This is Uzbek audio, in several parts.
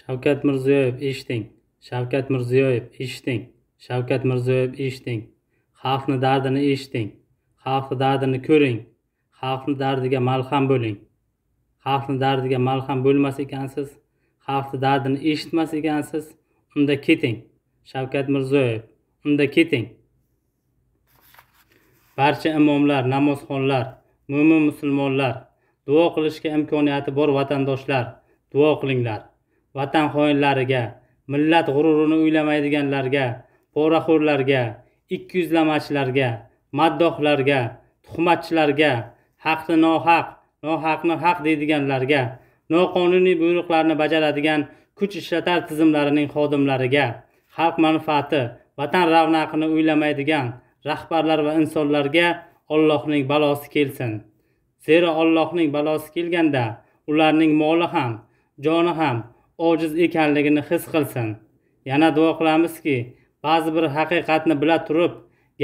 shavkat mirziyoyev eshiting shavkat mirziyoyev eshiting shavkat mirziyoyev eshiting xalqni dardini eshiting xalqni dardini ko'ring xalqni dardiga malham bo'ling xalqni dardiga malham bo'lmas ekansiz xalqni dardini eshitmas ekansiz unda keting shavkat mirziyoyev unda keting barcha imomlar namozxonlar mo'min musulmonlar duo qilishga imkoniyati bor vatandoshlar duo qilinglar vatan xoinlariga millat g'ururini o'ylamaydiganlarga poraxo'rlarga ikkiyuzlamachilarga maddohlarga tuhmatchilarga haqni nohaq nohaqni haq deydiganlarga noqonuniy buyruqlarni bajaradigan kuch ishlatar tizimlarining xodimlariga xalq manfaati vatan ravnaqini o'ylamaydigan rahbarlar va insonlarga ollohning balosi kelsin zero ollohning balosi kelganda ularning moli ham joni ham ojiz ekanligini his qilsin yana duo qilamizki ba'zi bir haqiqatni bila turib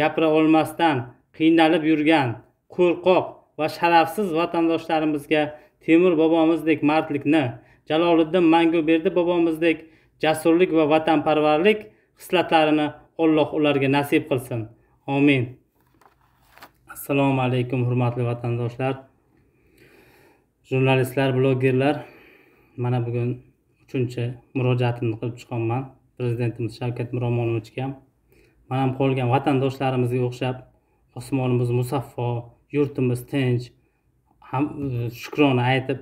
gapira olmasdan qiynalib yurgan qo'rqoq va sharafsiz vatandoshlarimizga temur bobomizdek mardlikni jaloliddin manguberdi bobomizdek jasurlik va vatanparvarlik hislatlarini alloh ularga nasib qilsin omin assalomu alaykum hurmatli vatandoshlar jurnalistlar blogerlar mana bugun uchinchi murojaatimni qilib chiqqanman prezidentimiz shavkat miromonovichga ham man ham qolgan vatandoshlarimizga o'xshab osmonimiz musaffo yurtimiz tinch ham e, shukrona aytib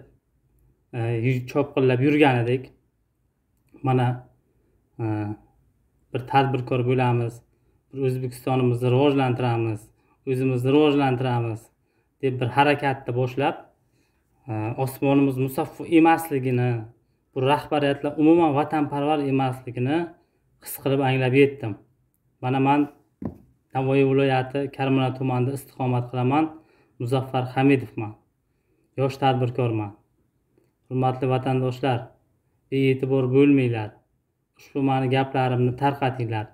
e, chopqillab edik mana e, bir tadbirkor bo'lamiz bir o'zbekistonimizni rivojlantiramiz o'zimizni rivojlantiramiz deb bir harakatni boshlab osmonimiz musaffo emasligini bu rahbariyatlar umuman vatanparvar emasligini his qilib anglab yetdim mana man navoiy viloyati karmana tumanida istiqomat qilaman muzaffar hamidovman yosh tadbirkorman hurmatli vatandoshlar bee'tibor bo'lmanglar ushbu mani gaplarimni tarqatinglar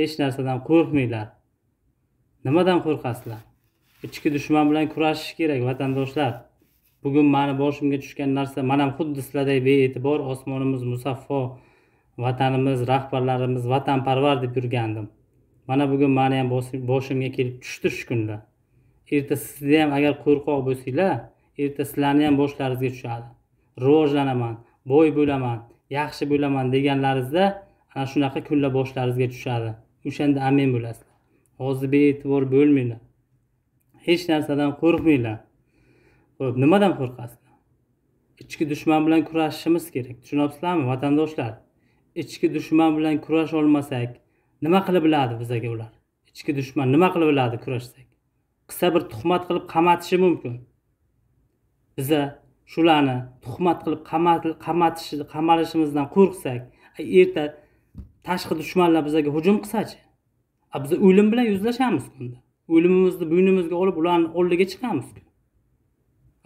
hech narsadan qo'rqmanglar nimadan qo'rqasizlar ichki dushman bilan kurashish kerak vatandoshlar bugun mani boshimga tushgan narsa ham xuddi sizlarday bee'tibor osmonimiz musaffo vatanimiz rahbarlarimiz vatanparvar deb yurgandim mana bugun mani ham boshimga kelib tushdi shu kunda erta sizni ham agar qo'rqoq bo'lsanglar erta sizlarni ham boshlaringizga tushadi rivojlanaman boy bo'laman yaxshi bo'laman deganlaringizda ana shunaqa kunlar boshlaringizga tushadi o'shanda amin bo'lasizlar hozir bee'tibor bo'lmanglar hech narsadan qo'rqmanglar Xo'p, nimadan qo'rqasiz? Ichki dushman bilan kurashishimiz kerak. Tushunyapsizlarmi, vatandoshlar? Ichki dushman bilan kurash olmasak, nima qilib biladi bizaga ular? Ichki dushman nima qilib biladi kurashsak? qilsa bir tuhmat qilib qamatishi mumkin. Biza shularni tuhmat qilib qamatishi qamalishimizdan qo'rqsak, erta tashqi dushmanlar bizaga hujum qilsachi? A biz o'lim bilan yuzlashamiz unda. O'limimizni bo'ynimizga olib, ularni oldiga chiqamiz.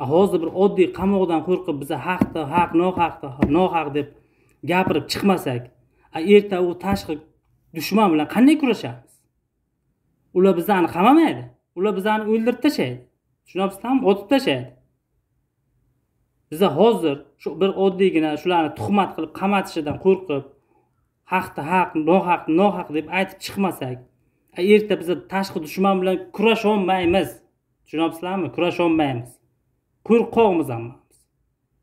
hozir bir oddiy qamoqdan qo'rqib biza haqda haq nohaqda nohaq deb gapirib chiqmasak erta u tashqi dushman bilan qanday kurashamiz ular bizani qamamaydi ular bizani o'ldirib tashlaydi tushunyapsizmi otib tashlaydi biza hozir shu bir oddiygina shularni tuhmat qilib qamatishidan qo'rqib haqni haq nohaqni nohaq deb aytib chiqmasak erta biza tashqi dushman bilan kurasholmaymiz tushunyapsizlarmi kurasholmaymiz qo'rqoqmiz hammamiz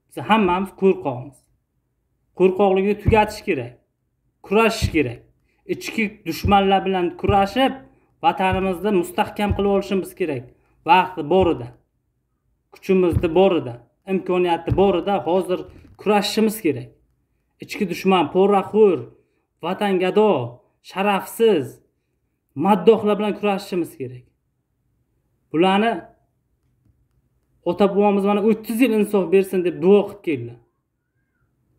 biz hammamiz qo'rqoqmiz qo'rqoqlikni tugatish kerak kurashish kerak ichki dushmanlar bilan kurashib vatanimizni mustahkam qilib olishimiz kerak vaqti borida kuchimizni borida imkoniyati borida hozir kurashishimiz kerak ichki dushman poraxo'r vatangado sharafsiz maddohlar bilan kurashishimiz kerak bularni ota bobomiz mana o'ttiz yil insof bersin deb duo qilib keldilar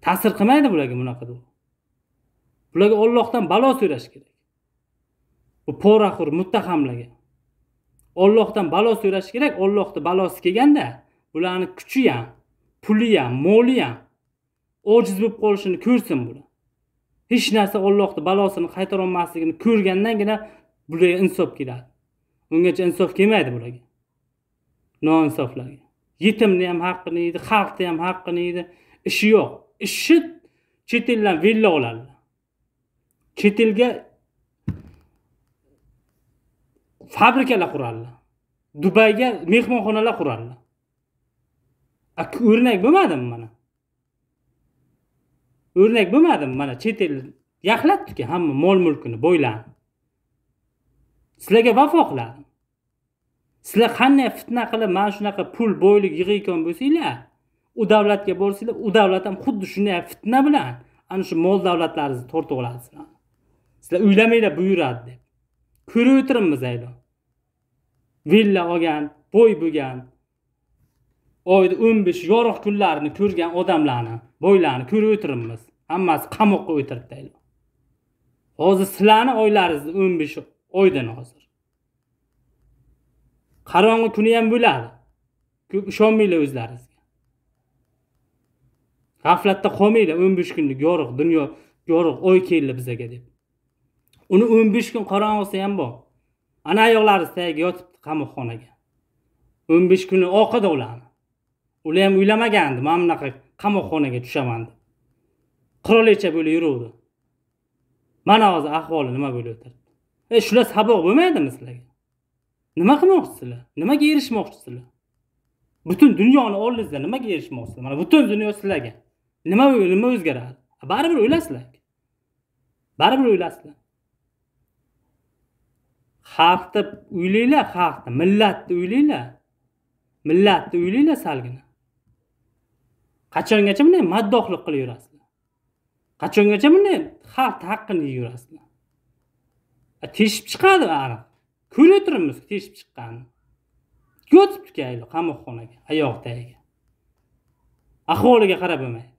ta'sir qilmaydi bularga bunaqa duo bularga ollohdan balo so'rash kerak bu poraxo'r muttahamlarga ollohdan balo so'rash kerak ollohni balosi kelganda bularni kuchi ham puli ham moli ham ojiz bo'lib qolishini ko'rsin bular hech narsa ollohni balosini qaytarolmasligini ko'rgandangina bularga insof keladi ungacha insof kelmaydi bularga noinsoflarga yetimni ham haqqini yeydi xalqni ham haqqini yeydi ishi yo'q ishi chet eldan villa oladi chet elga fabrikalar quradi dubayga mehmonxonalar quradi o'rnak bo'lmadimi mana o'rnak bo'lmadimi mana chet el yaxlatdiki hamma mol mulkini boylarni sizlarga vafo qiladi sizlar qanday fitna qilib mana shunaqa pul boylik yig'ayotgan bo'lsanglar u davlatga borsanglar u davlat ham xuddi shunday fitna bilan ana shu mol davlatlaringizni tortib oladi sizlarni sizlar uylamanglar buyuradi deb ko'rib o'tiribmiz aylo villa olgan boy bo'lgan oyda o'n besh yorug' kunlarini ko'rgan odamlarni boylarni ko'rib o'tiribmiz hammasi qamoqqa o'tiribdi hozir sizlarni oylaringizni o'n besh oydan hozir Qorong'i kuni ham bo'ladi. Ko'p ishonmanglar o'zlaringizga. G'aflatda qolmanglar 15 kunlik yorug' dunyo yorug' oy keldi bizaga deb. Uni 15 kun qorong'isi ham bor. Ana oyoqlari tagiga yotibdi qamoqxonaga. 15 kuni oqida ularni. Ular ham o'ylamagandi, men bunaqa qamoqxonaga tushaman deb. Qirolicha bo'lib yuruvdi. Mana hozir ahvoli nima bo'lib o'tiribdi. E shular saboq bo'lmaydimi sizlarga? nima qilmoqchisizlar nimaga erishmoqchisizlar butun dunyoni oldingizda nimaga erishmoqchisizlar mana butun dunyo sizlarga nima nima o'zgaradi baribir o'lasizlar baribir o'lasizlar xalqni o'ylanglar xalqni millatni o'ylanglar millatni o'ylanglar salgina qachongacha bunday maddohlik qilib yurasizlar qachongacha bunday xalqni haqqini yeyverasizlar teshib chiqadi aniq turibmiz teshib chiqqanini yotibdiki ayol qamoqxonaga oyoq tagiga ahvoliga qarab bo'lmaydi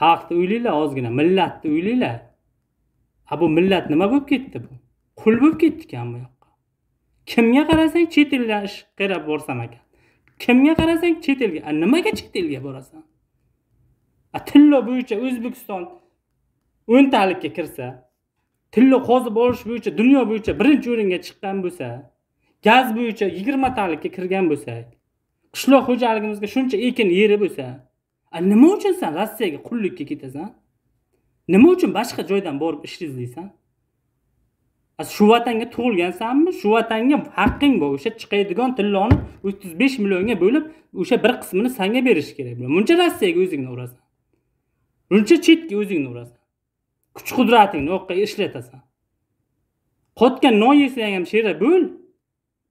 xalqni o'ylanglar ozgina millatni o'ylanglar a bu millat nima bo'lib ketdi bu qul bo'lib ekan bu yoqqa kimga qarasang chet eldan ish qilib borsam ekan kimga qarasang chet elga nimaga chet elga borasan tillo bo'yicha o'zbekiston o'ntalikka kirsa tilla qazib olish bo'yicha dunyo bo'yicha birinchi o'ringa chiqqan bo'lsa gaz bo'yicha yigirmatalikka kirgan bo'lsak qishloq xo'jaligimizga shuncha ekin yeri bo'lsa nima uchun san rossiyaga qullikka ketasan nima uchun boshqa joydan borib ish izlaysan shu vatanga tug'ilgansanmi shu vatanga haqqing bor o'sha chiqadigan tilloni o'ttiz besh millionga bo'lib o'sha bir qismini sanga berish kerak buncha rossiyaga o'zingni urasan buncha chetga o'zingni urasan kuch qudratingni o'qqa ishlatasan qotga non yesang ham sherak bo'l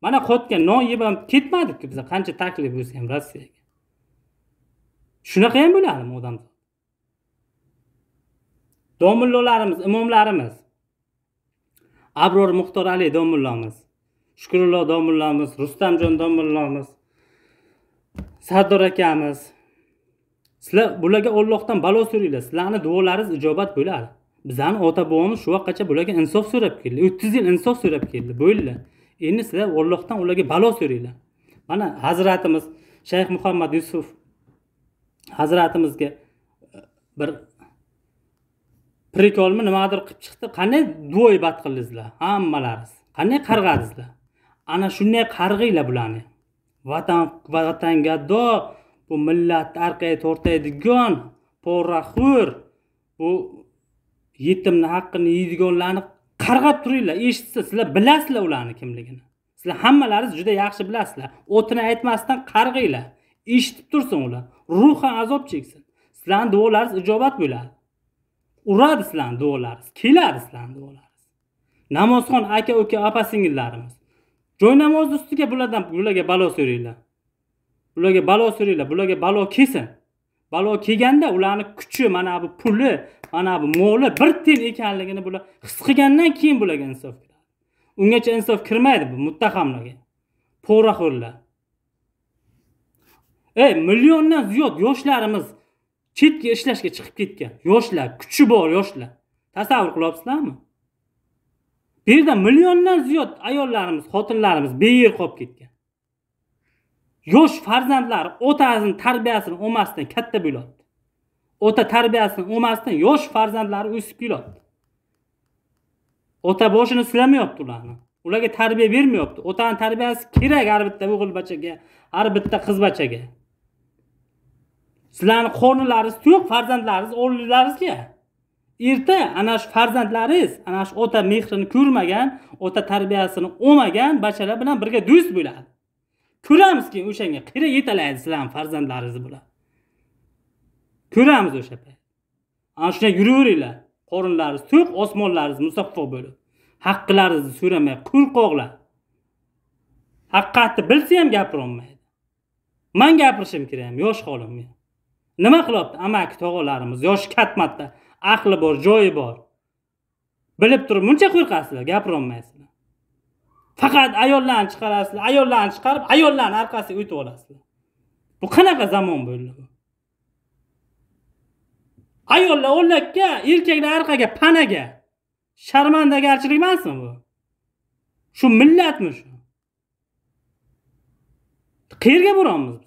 mana qotga non yeb ham ketmadikku biza qancha taklif bo'lsa ham rossiyaga shunaqa ham bo'ladimi odamzod domullolarimiz imomlarimiz abror muxtor ali domullomiz shukurullo domullomiz rustamjon domullomiz sardor akamiz sizlar bularga ollohdan balo so'ranglar sizlarni duolaringiz ijobat bo'ladi bizani ota bobomiz shu vaqtgacha bularga insof so'rab keldi o'ttiz yil insof so'rab keldi bo'ldilar endi sizlar ollohdan ularga balo so'ranglar mana hazratimiz shayx muhammad yusuf hazratimizga e, bir prikolmi nimadir qilib chiqdi qanday duoibat qildingizlar hammalariz qanday qarg'adingizlar ana shunday qarg'inglar bularni vatan vatangado bu millatni orqaga tortaydigan poraxo'r bu yetimni haqqini yeydiganlarni qarg'ab turinglar eshitsa sizlar bilasizlar ularni kimligini sizlar hammalaringiz juda yaxshi bilasizlar o'tini aytmasdan qarg'inglar eshitib tursin ular ruhan azob cheksin sizlarni duolaringiz ijobat bo'ladi uradi sizlarni duolaringiz keladi sizlarni duolaringiz namozxon aka uka opa singillarimiz joy namozni ustiga bulardan bularga balo so'ranglar bularga balo so'ranglar bularga balo kelsin balo kelganda ularni kuchi mana bu puli ana bu mo'la bir tiyin ekanligini bular his qilgandan keyin bularga insof kiradi ungacha insof kirmaydi bu muttahamlarga poraxo'rlar ey milliondan ziyod yoshlarimiz chetga ishlashga chiqib ketgan yoshlar kuchi bor yoshlar tasavvur qilyapsizlarmi bu yerda milliondan ziyod ayollarimiz xotinlarimiz beyer qolib ketgan yosh farzandlari otasini tarbiyasini olmasdan katta bo'lyapti ota tarbiyasini olmasdan yosh farzandlari o'sib kelyapti ota boshini silamayapti ularni ularga tarbiya bermayapti otani tarbiyasi kerak har bitta o'g'il bachaga har bitta qiz bachaga sizlarni qornilaringiz to'q farzandlaringiz o'rninglarizga erta ana shu farzandlaringiz ana shu ota mehrini ko'rmagan ota tarbiyasini olmagan bachalar bilan birga do'st bo'ladi ko'ramiz o'shanga qiyra yetalaydi sizlarni farzandlaringiz bilan ko'ramiz o'sha payt ana shunday yuraveringlar qorinlaringiz to'q osmonlaringiz musaffo bo'lib haqqilaringizni so'ramay qo'rqoqlar haqiqatni bilsa ham gapirolmaydi man gapirishim kerak ham yosh xolim men nima qilyapti amaki tog'alarimiz yoshi kattmatda aqli bor joyi bor bilib turib muncha qo'rqasizlar gapirolmaysizlar faqat ayollarni chiqarasizlar ayollarni chiqarib ayollarni orqasiga o'tib olasizlar bu qanaqa zamon bo'ldi bu ayollar o'llakka erkaklar orqaga panaga sharmandagarchilik emasmi bu shu millatmi shu qayerga boryapmiz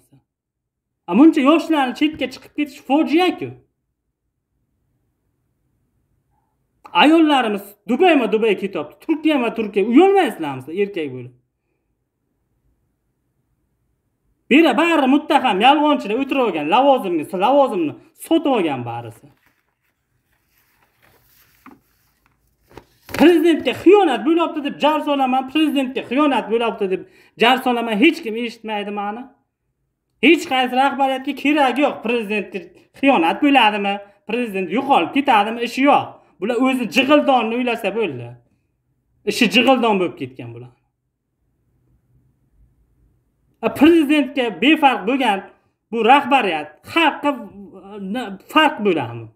biz buncha yoshlarni chetga chiqib ketish fojiaku ayollarimiz dubayma dubay ketyapti turkiyama turkiya uyalmaysizlarmi sizlar erkak bo'lib bera bari muttaham yolg'onchilar o'tirib olgan lavozimni lavozimni sotib olgan barisi prezidentga xiyonat bo'lyapti deb jar solaman prezidentga xiyonat bo'lyapti deb jar solaman hech kim eshitmaydi mani hech qaysi rahbariyatga keragi yo'q prezidentga xiyonat bo'ladimi prezident yo'qolib ketadimi ishi yo'q bular o'zi jig'ildonni o'ylasa bo'ldi ishi jig'ildon bo'lib ketgan bular prezidentga befarq bo'lgan bu rahbariyat xalqqa e, farq bo'ladimi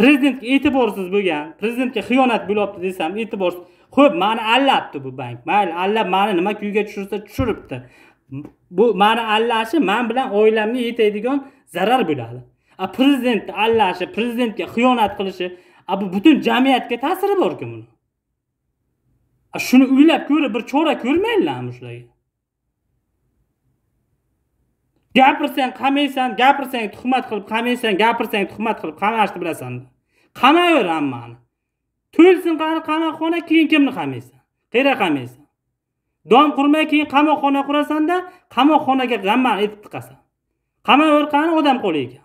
prezidentga e'tiborsiz bo'lgan prezidentga xiyonat bo'lyapti desam e'tiborsiz ho'p mani allabdi bu bank mayli allab mani nima kuyga tushirsa tushiribdi bu mani allashi man bilan oilamga yetadigan zarar bo'ladi a prezidentni allashi prezidentga xiyonat qilishi a bu butun jamiyatga ta'siri borku buni shuni o'ylab ko'rib bir chora ko'rmanglarmi shularga gapirsang qamaysan gapirsang tuhmat qilib qamaysang gapirsang tuhmat qilib qamashni bilasan qamaver hammani to'lsin qani qamoqxona keyin kimni qamaysan qayerga qamaysan dom qurmay keyin qamoqxona qurasanda qamoqxonaga g'amman etib tiqasan qamaver qani odam qo'liga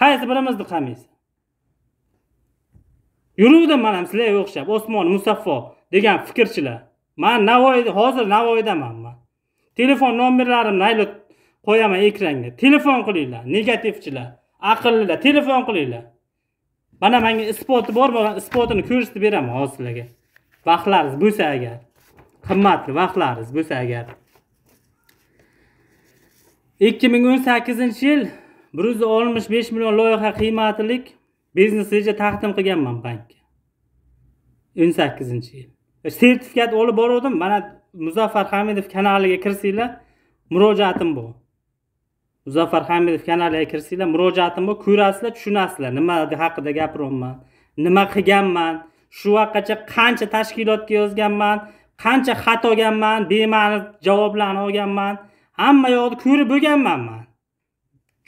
qaysi birimizni qamaysan yuruvdim man ham sizlarga o'xshab osmon musaffo degan fikrchilar man navoiyda hozir navoiydaman man telefon nomerlarimni qo'yaman ekranga telefon qilinglar negativchilar aqllilar telefon qilinglar mana manga isboti bor bo'lgan isbotini ko'rsatib beraman hozir sizlarga vaqtlaringiz bo'lsa agar qimmatli vaqtlaringiz bo'lsa agar ikki ming o'n sakkizinchi yil bir yuz oltmish besh million loyiha qiymatilik biznes reja taqdim qilganman bankka o'n sakkizinchi yil sertifikat olib boruvdim mana muzaffar hamidov kanaliga kirsanglar murojaatim bor muzaffar hamidov kanaliga kirsanglar murojaatim bor ko'rasizlar tushunasizlar nima haqida gapiryapman nima qilganman shu vaqtgacha qancha tashkilotga yozganman qancha xat olganman bema'ni javoblarni olganman hamma yoqni ko'rib bo'lganman man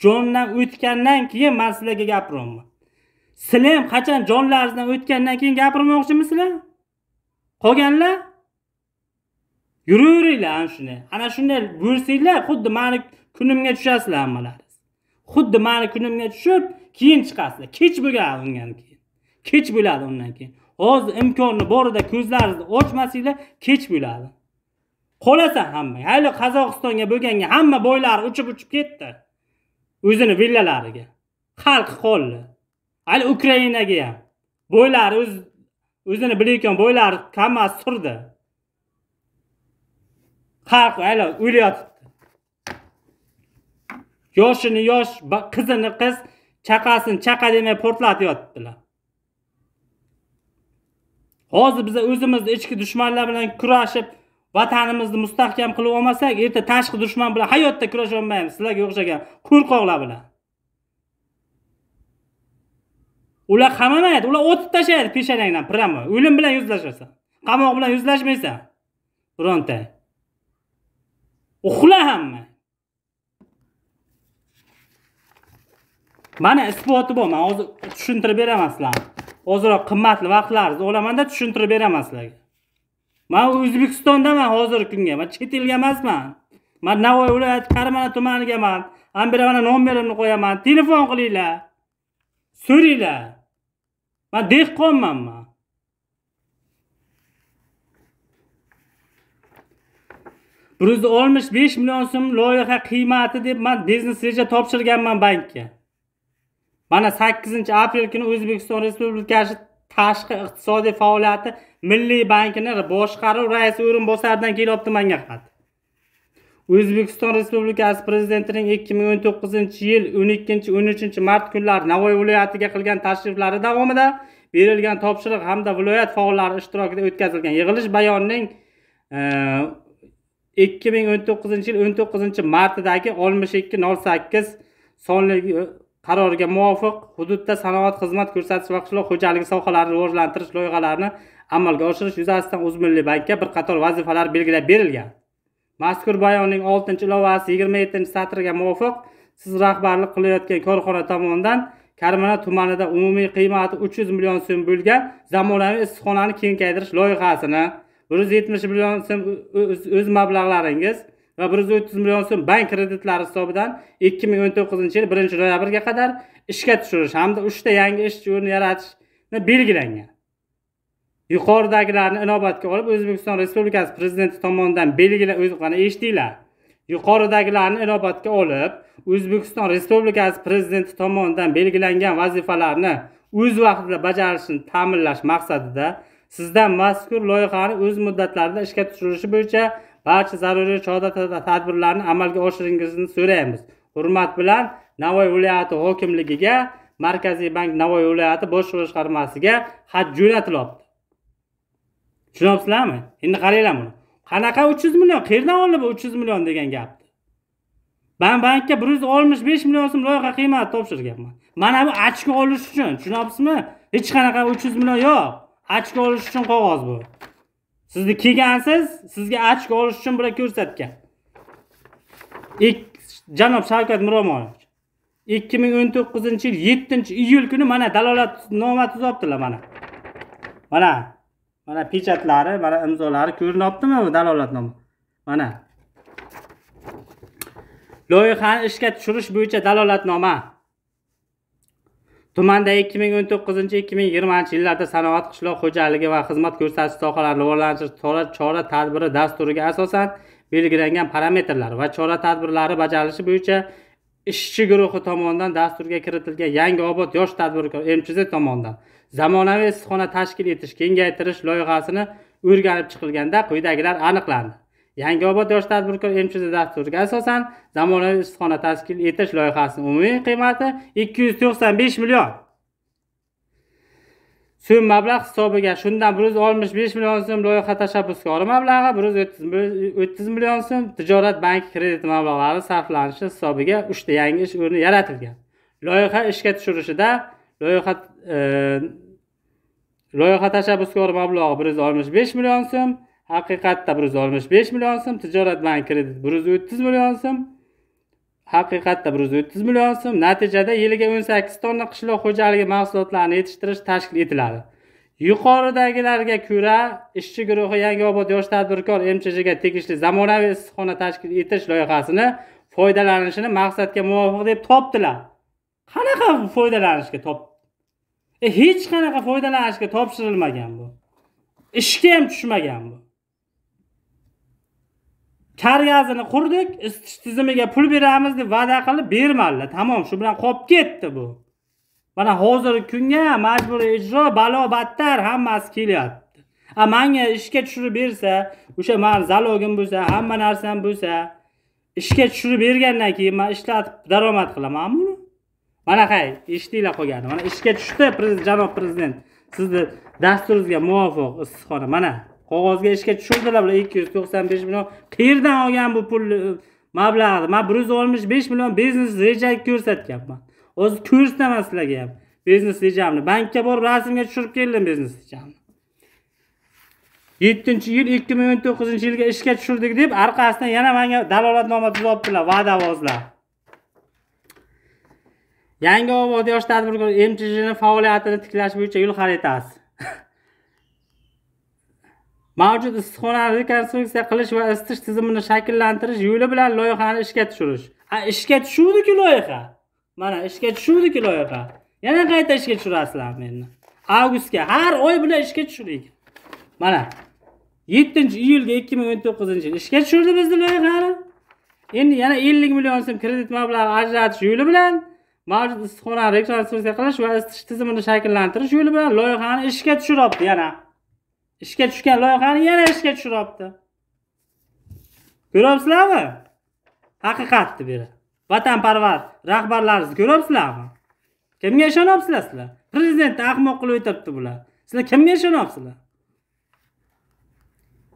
jondan o'tgandan keyin man sizlarga gapiryapman sizlar ham qachon jonlaringizdan o'tgandan keyin gapirmoqchimisizlar qolganlar yuraveringlar ana shuni ana shunday bo'lsanglar xuddi mani kunimga tushasizlar hammalaringiz xuddi mani kunimga tushib keyin chiqasizlar kech bo'lgan undan keyin kech bo'ladi undan keyin hozir imkoni borida ko'zlaringizni ochmasanglar kech bo'ladi qolasan hamma hali qozog'istonga bo'lganga hamma boylari uchib uchib ketdi o'zini villalariga xalq qoldi hali ukrainaga ham boylari o'z o'zini bilayotgan boylari hammasi surdi xalq hali o'layotibdi yoshini yosh qizini qiz chaqasini chaqa demay portlatib hozir biza o'zimizni ichki dushmanlar bilan kurashib vatanimizni mustahkam qilib olmasak erta tashqi dushman bilan hayotda kurasholmaymiz sizlarga o'xshagan qo'rqoqlar bilan ular qamamaydi ular o'tib tashlaydi peshanangdan прямо o'lim bilan yuzlashasan qamoq bilan yuzlashmaysan bironta uxla hamma mana isboti bor man hozir tushuntirib beraman sizlarga ozroq qimmatli vaqtlaringizni olamanda tushuntirib beraman sizlarga man o'zbekistondaman hozirgi kunga man chet elga emasman man navoiy viloyati karmana tumanigaman ana bera mana nomerimni qo'yaman telefon qilinglar so'ranglar man dehqonman man bir yuz oltmish besh million so'm loyiha qiymati deb man biznes reja topshirganman bankka mana sakkizinchi aprel kuni o'zbekiston respublikasi tashqi iqtisodiy faoliyati milliy bankini boshqaruv raisi o'rinbosaridan kelyapti manga xat o'zbekiston respublikasi prezidentining ikki ming o'n to'qqizinchi yil o'n ikkinchi o'n uchinchi mart kunlari navoiy viloyatiga qilgan tashriflari davomida berilgan topshiriq hamda viloyat faollari ishtirokida o'tkazilgan yig'ilish bayonining e, ikki ming o'n to'qqizinchi yil o'n to'qqizinchi martidagi oltmish ikki nol sakkiz sonli qaroriga muvofiq hududda sanoat xizmat ko'rsatish va qishloq xo'jaligi sohalarini rivojlantirish loyihalarini amalga oshirish yuzasidan o'zmilliy bankka bir qator vazifalar belgilab berilgan mazkur bayonning oltinchi ilovasi yigirma yettinchi satriga muvofiq siz rahbarlik qilayotgan korxona tomonidan karmana tumanida umumiy qiymati uch yuz million so'm bo'lgan zamonaviy issiqxonani kengaytirish loyihasini bir yuz yetmish million so'm o'z mablag'laringiz va bir yuz o'ttiz million so'm bank kreditlari hisobidan ikki ming o'n to'qqizinchi yil birinchi noyabrga qadar ishga tushirish hamda uchta yangi ish o'rni yaratishni belgilangan yuqoridagilarni inobatga olib o'zbekiston respublikasi prezidenti tomonidan belgilan o'zi qani eshitdinglar yuqoridagilarni inobatga olib o'zbekiston respublikasi prezidenti tomonidan belgilangan vazifalarni o'z vaqtida bajarishini ta'minlash maqsadida sizdan mazkur loyihani o'z muddatlarida ishga tushirilishi bo'yicha barcha zaruriy chora tadbirlarni amalga oshirishingizni so'raymiz hurmat bilan navoiy viloyati hokimligiga markaziy bank navoiy viloyati bosh boshqarmasiga xat jo'natilyapti tushunyapsizlarmi endi qaranglar buni qanaqa uch yuz million qayerdan olib uch yuz million degan gapni man bankka bir yuz oltmish besh million so'm loyiha qiymati topshirganman mana bu ochko olish uchun tushunyapsizmi hech qanaqa uch yuz million yo'q ochko olish uchun qog'oz bu sizni kelgansiz sizga ochko olish uchun bular ko'rsatgan janob shavkat miromonovich ikki ming o'n to'qqizinchi yil yettinchi iyul kuni mana dalolatnoma tuzyaptilar mana mana mana pechatlari mana imzolari ko'rinyaptimi bu dalolatnoma mana loyihani ishga tushirish bo'yicha dalolatnoma tumanda 2019-2020 yillarda sanoat qishloq xo'jaligi va xizmat ko'rsatish sohalarini rivojlantirish chora tadbiri dasturiga asosan belgilangan parametrlar va chora tadbirlari bajarilishi bo'yicha ishchi guruhi tomonidan dasturga kiritilgan yangi obod yosh tadbirkor mchz tomonidan zamonaviy issiqxona tashkil etish kengaytirish loyihasini o'rganib chiqilganda quyidagilar aniqlandi yangiobod yosh tadbirkor mchj dasturiga asosan zamonaviy issiqxona tashkil etish loyihasini umumiy qiymati ikki yuz to'qson besh million so'm mablag' hisobiga shundan bir yuz oltmish besh million so'm loyiha tashabbuskori mablag'i bir yuz o'ttiz million so'm tijorat banki krediti mablag'lari sarflanishi hisobiga uchta yangi ish o'rni yaratilgan loyiha ishga tushirishida loyiha e, loyiha tashabbuskori mablag'i bir yuz oltmish besh million so'm haqiqatda bir yuz oltmish besh million so'm tijorat bank kredit bir yuz o'ttiz million so'm haqiqatda bir yuz o'ttiz million so'm natijada yiliga o'n sakkiz tonna qishloq xo'jaligi mahsulotlarini yetishtirish tashkil etiladi yuqoridagilarga ko'ra ishchi guruhi yangi obod yosh tadbirkor mchjga tegishli zamonaviy issiqxona tashkil etish loyihasini foydalanishini maqsadga muvofiq deb topdilar qanaqa foydalanishga top e, hech qanaqa foydalanishga topshirilmagan bu ishga ham tushmagan bu karyazini qurdik isitish tizimiga pul beramiz deb va'da qilib bermadilar tamom shu bilan qolib ketdi bu mana hozirgi kunga majburiy ijro balo battar hammasi kelyapti a manga ishga tushirib bersa o'sha mani zalogim bo'lsa hamma narsam bo'lsa ishga tushirib bergandan keyin man ishlatib daromad qilamanmi uni qay eshitinglar qolgani mana ishga tushdi janob prezident sizni dasturingizga muvofiq issiqxona mana qog'ozga ishga tushirdilar bular ikki yuz to'qson besh million qayerdan olgan bu pulni e, mablag'ni man bir yuz oltmish besh million biznes reja ko'rsatganman hozir ko'rsataman sizlarga ham biznes rejamni bankka borib rasmga tushirib keldim biznes rejamni yettinchi yil ikki ming o'n to'qqizinchi yilga ishga tushirdik deb orqasidan yana manga dalolatnoma tuzyaptilar va'davozlar yangi obod yosh tadbirkor mchjni faoliyatini tiklash bo'yicha yo'l xaritasi mavjud issiqxonani rekonstruksiya qilish va isitish tizimini shakllantirish yo'li bilan loyihani ishga tushirish a ishga tushuvdiku loyiha mana ishga tushuvdiku loyiha yana qayta ishga tushirasizlar meni avgustga har oy bilan ishga tushiring mana yettinchi iyulga ikki ming o'n to'qqizinchi yil ishga tushirdi bizni loyihani endi yana ellik million so'm kredit mablag'i ajratish yo'li bilan mavjud issiqxonani rekonstruksiya qilish va isitish tizimini shakllantirish yo'li bilan loyihani ishga tushiribdi yana ishga tushgan loyihani yana ishga tushiryapti ko'ryapsizlarmi haqiqatni yerda vatanparvar rahbarlarimizni ko'ryapsizlarmi kimga ishonyapsizlar sizlar prezidentni ahmoq qilib o'tiribdi bular sizlar kimga ishonyapsizlar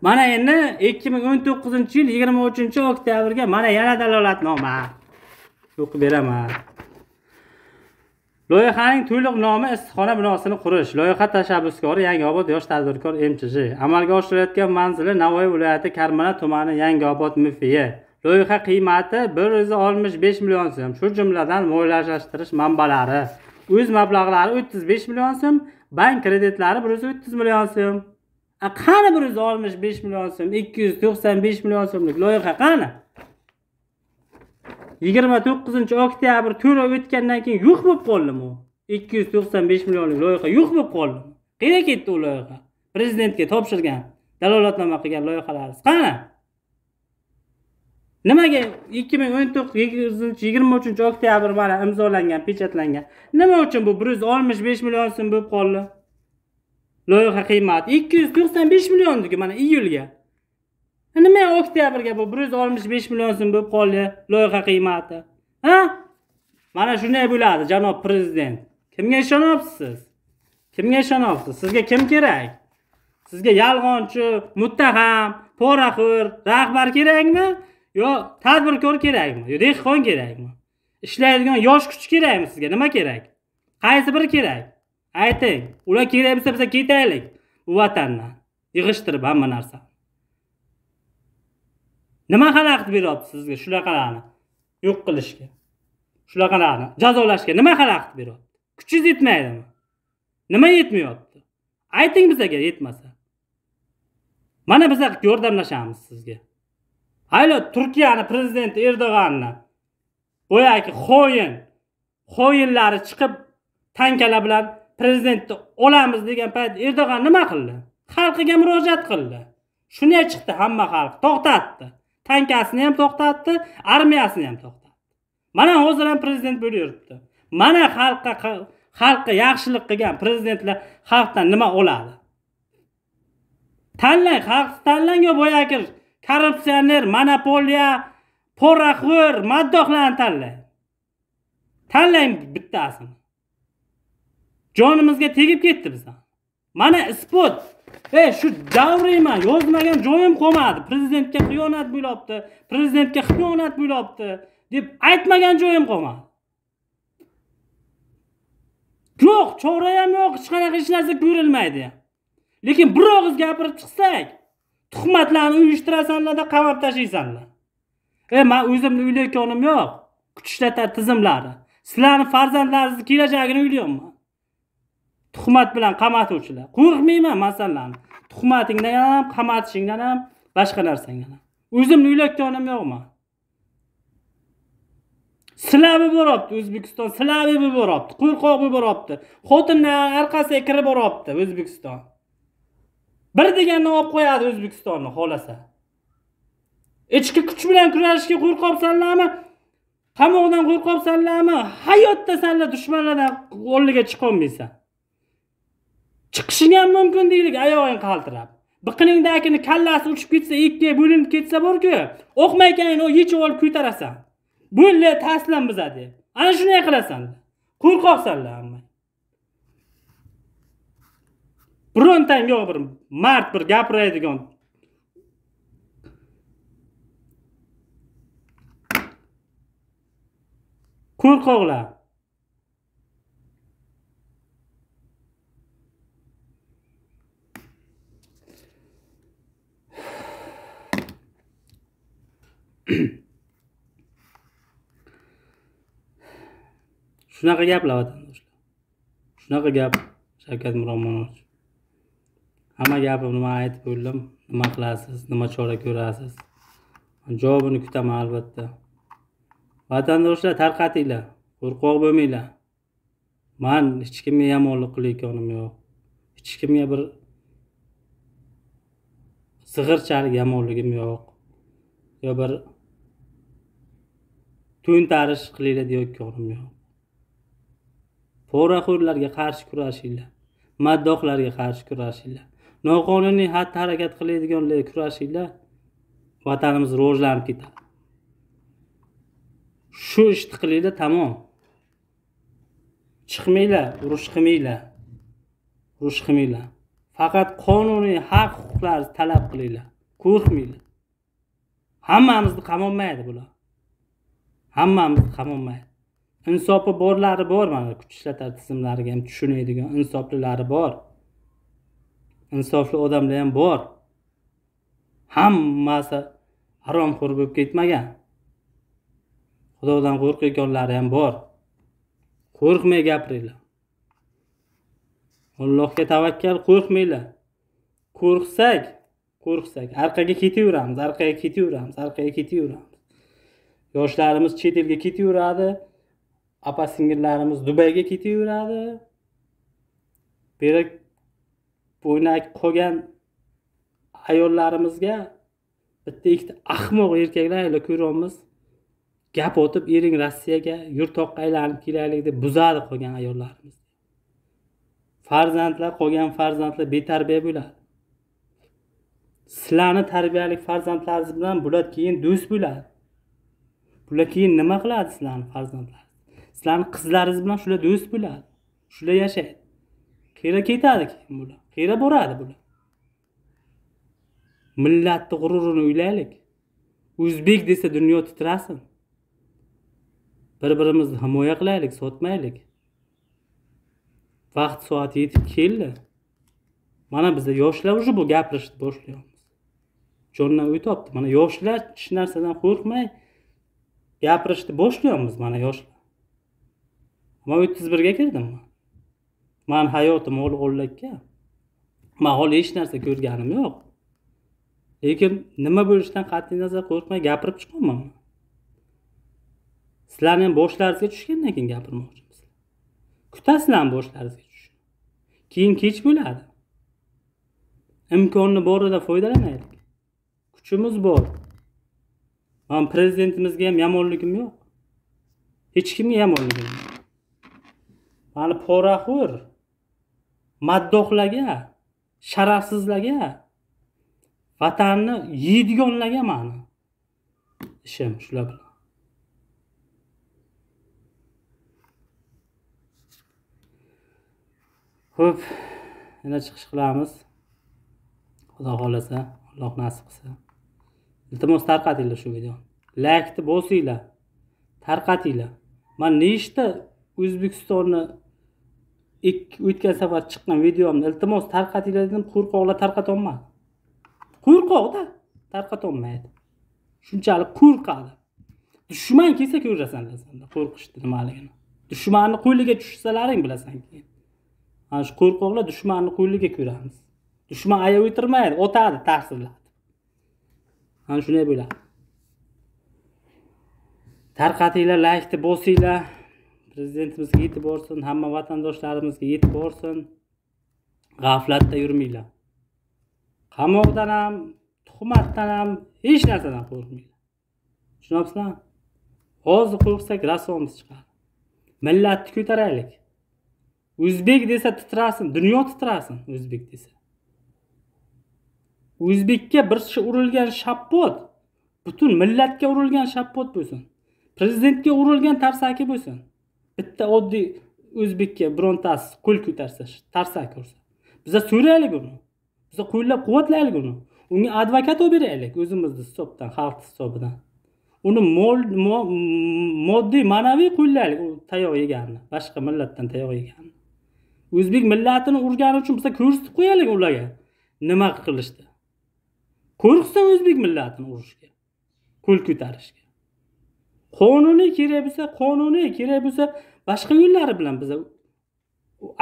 mana endi ikki ming o'n to'qqizinchi yil yigirma uchinchi oktyabrga mana yana dalolatnoma o'qib beraman loyihaning to'liq nomi issiqxona binosini qurish loyiha tashabbuskori yangiobod yosh tadbirkor mchj amalga oshirilayotgan manzili navoiy viloyati karmana tumani yangiobod mfi loyiha qiymati bir yuz oltmish besh million so'm shu jumladan moliyalashtirish manbalari o'z mablag'lari o'ttiz besh million so'm bank kreditlari bir yuz o'ttiz million so'm qani bir yuz oltmish besh million so'm ikki yuz to'qson besh million so'mlik loyiha qani yigirma to'qqizinchi oktyabr to'lov o'tgandan keyin yo'q bo'lib qoldimi u ikki yuz to'qson besh millionlik loyiha yo'q bo'lib qoldi qayerga ketdi u loyiha prezidentga topshirgan dalolatnoma qilgan loyihalarimiz qani nimaga ikki ming o'n to'qqizinchi yigirma uchinchi oktyabr mana imzolangan pechatlangan nima uchun bu bir yuz oltmish besh million so'm bo'lib qoldi loyiha qiymati ikki yuz to'qson besh millionniki mana iyulga nima oktyabrga bu bir yuz oltmish besh million so'm bo'lib qoldi loyiha qiymati ha mana shunday bo'ladi janob prezident kimga ishonyapsiz siz kimga ishonyapsiz sizga kim kerak sizga yolg'onchi muttaham poraxo'r rahbar kerakmi yo tadbirkor kerakmi yo dehqon kerakmi ishlaydigan yosh kuch kerakmi sizga nima kerak qaysi biri kerak ayting ular kerak bo'lsa biz ketaylik bu vatandan yig'ishtirib hamma narsani nima xalaqit beryapti sizga shunaqalarni yo'q qilishga shunaqalarni jazolashga nima xalaqit beryapti kuchingiz yetmaydimi nima yetmayapti ayting bizaga yetmasa mana biz yordamlashamiz sizga hali turkiyani prezidenti erdo'g'anni boyagi xoin xoyinlari chiqib tankalar bilan prezidentni olamiz degan payt erdo'g'an nima qildi xalqiga murojaat qildi shunday chiqdi hamma xalq to'xtatdi tankasini ham to'xtatdi armiyasini ham to'xtatdi mana hozir ham prezident bo'lib yuribdi mana xalqqa xalqqa yaxshilik qilgan prezidentlar xalqdan nima oladi tanlang xalq tanlang yo boyagi korrupsioner monopoliya poraxo'r maddohlarni tanlang tanlang bittasini jonimizga tegib ketdi bizni mana isbot e shu davriyman yozmagan joyim qolmadi prezidentga xiyonat bo'lyapti prezidentga xiyonat bo'lyapti deb aytmagan joyim qolmadi yo'q chora ham yo'q hech qanaqa hech narsa ko'rilmaydi lekin bir og'iz gapirib chiqsak tuhmatlarni uyushtirasanlarda qamab tashlaysanlar e man o'zimni o'ylayotganim yo'q kuch ishlatar tizimlari sizlarni farzandlaringizni kelajagini o'ylayapman tuhmat bilan qamatuvchilar qo'rqmayman masalan tuhmatingdan ham qamatishingdan ham boshqa narsangdan ham o'zimni o'ylayotganim yo'qman silabi boryapti o'zbekiston silabi bo'lib boryapti qo'rqoq bo'lib boryapti orqasiga kirib boryapti o'zbekiston bir degandan olib qo'yadi o'zbekistonni xohlasa ichki kuch bilan kurashishga qo'rqyapsanlarmi qamoqdan qo'rqyapsanlarmi hayotda sanlar dushmanlardan oldiga chiqolmaysan chiqishini ham mumkin deylik oyog'ing qaltirab biqiningdagini kallasi uchib ketsa ikkiga bo'linib ketsa borku o'qmaganini yechib olib ko'tarasan bo'ldi taslim biza deb ana shunday qilasan qo'rqoqsanlar hamma birontang yo'q bir mard bir gapiradigan qo'rqoqlar shunaqa gaplar vatandoshlar shunaqa gap shavkat miromonovich hamma gapimni man aytib bo'ldim nima qilasiz nima chora ko'rasiz javobini kutaman albatta vatandoshlar tarqatinglar qo'rqoq bo'lmanglar man hech kimga yomonlik qilayotganim yo'q hech kimga bir sig'irchalik yomonligim yo'q yo bir to'ntarish qilinglar deyotganim yo'q poraxo'rlarga qarshi kurashinglar maddohlarga qarshi kurashinglar noqonuniy xatti harakat qiladiganlarga kurashinglar vatanimiz rivojlanib ketadi shu ishni qilinglar tamom chiqmanglar urush qilmanglar urush qilmanglar faqat qonuniy haq huquqlarni talab qilinglar qo'rqmanglar hammamizni qamamaydi bular hammamiz ham insofi borlari bor mana kuch ishlatar tizimlariga ham tushunadigan insoflilari bor insofli odamlar ham bor hammasi haromxo'r bo'lib ketmagan xudodan qo'rqayotganlari ham bor qo'rqmay gapiringlar allohga tavakkal qo'rqmanglar qo'rqsak qo'rqsak orqaga ketaveramiz orqaga ketaveramiz orqaga ketaveramiz yoshlarimiz chet elga ketaveradi opa singillarimiz dubayga ketaveradi beri bo'ynak qolgan ayollarimizga bitta ikkita ahmoq erkaklar hali ko'ryapmiz gap otib ering rossiyaga yurtoqqa aylanib kelaylik deb buzadi qolgan ayollarimiz farzandlar qolgan farzandlar betarbiya bo'ladi sizlarni tarbiyali farzandlaringiz bilan bular keyin do'st bo'ladi bular keyin nima qiladi sizlarni farzandlaringiz sizlarni qizlaringiz bilan shular do'st bo'ladi shular yashaydi qayerga ketadi keyin bular qayerga boradi bular millatni g'ururini o'ylaylik o'zbek desa dunyo titrasin bir birimizni himoya qilaylik sotmaylik vaqt soati yetib keldi mana bizda yoshlar уже bu gapirishni boshlayapmiz jondan o'tyapti mana yoshlar hech narsadan qo'rqmay gapirishni boshlayapmiz mana yoshlar man o'ttiz birga kirdim man hayotim olg'onlikka man hali hech narsa ko'rganim yo'q lekin nima bo'lishidan qat'iy nazar qo'rqmay gapirib chiqyapman sizlarni ham boshlaringizga tushgandan keyin gapirmoqchimiz kutasizlarmi boshlaringizga tushishini keyin kech bo'ladi imkonni borida foydalanaylik kuchimiz bor man prezidentimizga ham yomonligim yo'q hech kimga yomonligim yo'q mani poraxo'r maddohlarga sharafsizlarga vatanni yeydiganlarga mani ishim shular bilan ho'p yana chiqish qilamiz xudo xohlasa alloh nasib qilsa iltimos tarqatinglar shu videoni laykni bosinglar tarqatinglar man nechta o'zbekistonni o'tgan safar chiqqan videomni iltimos tarqatinglar dedim qo'rqoqlar tarqatolmadi qo'rqoqda tarqatolmaydi shunchalik qo'rqadi dushman kelsa ko'rasan sanda qo'rqishni nimaligini dushmanni qo'liga tushsalaring bilasan keyin mana shu qo'rqoqlar dushmanni qo'liga ko'ramiz dushman ayab o'tirmaydi otadi tarsilab ana shunday bo'ladi tarqatinglar laykni bosinglar prezidentimizga yetib borsin hamma vatandoshlarimizga yetib borsin g'aflatda yurmanglar qamoqdan ham tuhmatdan ham hech narsadan qo'rqmanglar tushunyapsizlarmi hozir qo'rqsak rasvomiz chiqadi millatni ko'taraylik o'zbek desa titrasin dunyo titrasin o'zbek desa o'zbekka bir kishi urilgan shappot butun millatga urilgan shappot bo'lsin prezidentga urilgan tarsaki bo'lsin bitta oddiy o'zbekka birontasi qo'l ko'tarsa tarsaki ursa biza so'raylik uni biza qo'llab quvvatlaylik uni unga advokat olib beraylik o'zimizni hisobdan xalqni hisobidan uni moddiy ma'naviy qo'llaylik u tayoq yeganini boshqa millatdan tayoq yeganini o'zbek millatini urgani uchun biza ko'rsatib qo'yaylik ularga nima qilishdi qo'rqsa o'zbek millatini urushga qo'l ko'tarishga qonuniy kerak bo'lsa qonuniy kerak bo'lsa boshqa yo'llari bilan biza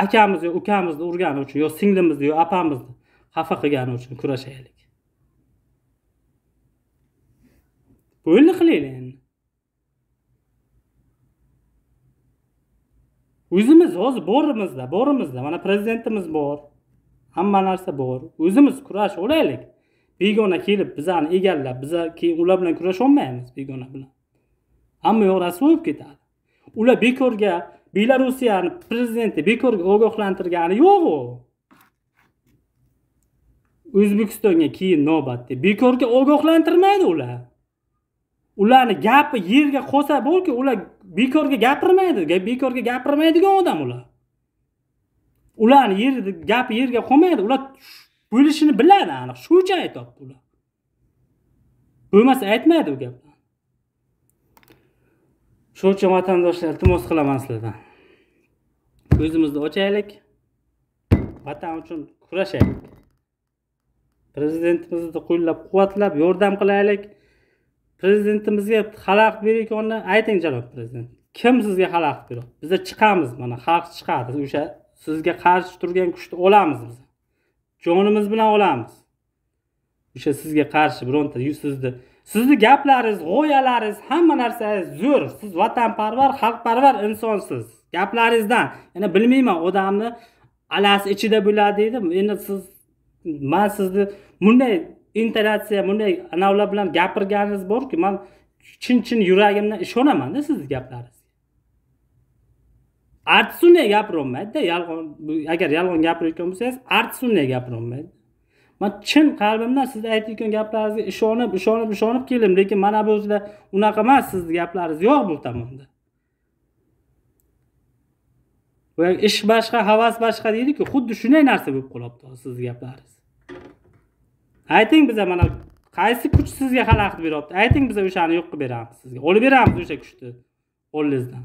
akamizni yo ukamizni urgani uchun yo singlimizni yo opamizni xafa qilgani uchun kurashaylik bo'ldi qilaylik endi o'zimiz hozir borimizda borimizda mana prezidentimiz bor hamma narsa bor o'zimiz kurashib olaylik begona kelib bizani egallab biza keyin ular bilan kurasholmaymiz begona bilan hamma yoq rasvo bo'lib ketadi ular bekorga belarusiyani prezidenti bekorga ogohlantirgani yo'q u o'zbekistonga keyin navbatda bekorga ogohlantirmaydi ular ularni gapi yerga qo'sa bo'lki ular bekorga gapirmaydi bekorga gapirmaydigan odam ular ularni yer gapi yerga qolmaydi ular bo'lishini biladi aniq shu uchun aytyapti ular bo'lmasa aytmaydi u gapni shuning uchun vatandoshlar iltimos qilaman sizlardan ko'zimizni ochaylik vatan uchun kurashaylik prezidentimizni qo'llab quvvatlab yordam qilaylik prezidentimizga xalaqit berayotganini ayting janob prezident kim sizga xalaqit beryapti biza chiqamiz mana xalq chiqadi o'sha sizga qarshi turgan kuchni olamiz biz jonimiz bilan olamiz o'sha sizga qarshi bironta yuzsizdi. sizni gaplaringiz g'oyalaringiz hamma narsangiz zo'r siz vatanparvar xalqparvar insonsiz gaplaringizdan yana bilmayman odamni alasi ichida bo'ladi deydi endi siz man sizni bunday intonatsiya bunday anavlar bilan gapirganingiz borku man chin chin yuragimdan ishonamanda sizni gaplaringiz artsune gapirolmaydida yolg'on agar yolg'on gapirayotgan bo'lsangiz artsune gapirolmaydi man chin qalbimdan sizni aytayotgan gaplaringizga ishonib ishonib ishonib keldim lekin mana bu o'zida unaqa emas sizni gaplaringiz yo'q bu tomonda ish boshqa havas boshqa deydiku xuddi shunday narsa bo'lib qolyapti sizni gaplaringiz ayting biza mana qaysi kuch sizga xalaqit beryapti ayting biza o'shani yo'q qilib beramiz sizga olib beramiz o'sha kuchni qo'lingizdan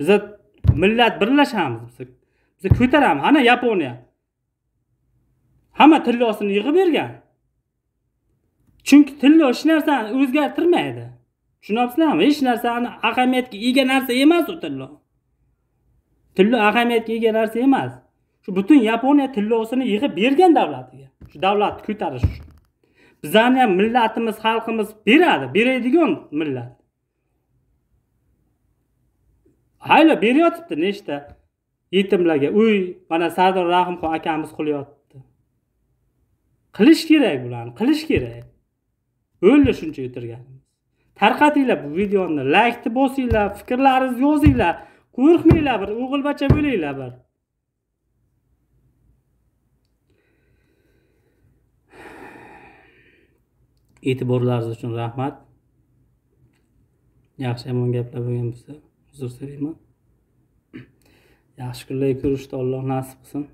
biza millat birlashamiz biz ko'taramiz ana yaponiya hamma tillosini yig'ib bergan chunki tillo hech narsani o'zgartirmaydi tushunyapsizlarmi hech narsani ahamiyatga ega narsa emas u tillo tillo ahamiyatga ega narsa emas shu butun yaponiya tillosini yig'ib bergan davlatiga shu davlatni ko'tarish uchun bizani ham millatimiz xalqimiz beradi beradigan millat hali beryotibdi nechta yetimlarga uy mana sardor rahimxon akamiz qilyotibdi qilish kerak bularni qilish kerak bo'ldi shuncha o'tirganimiz tarqatinglar bu videoni laykni bosinglar fikrlaringizni yozinglar qo'rqmanglar bir o'g'ilbacha bo'linglar bir e'tiborlaringiz uchun rahmat yaxshi yomon gaplar bo'lgan bo'lsa uzr so'rayman yaxshi kunlar ko'rishni alloh nasib qilsin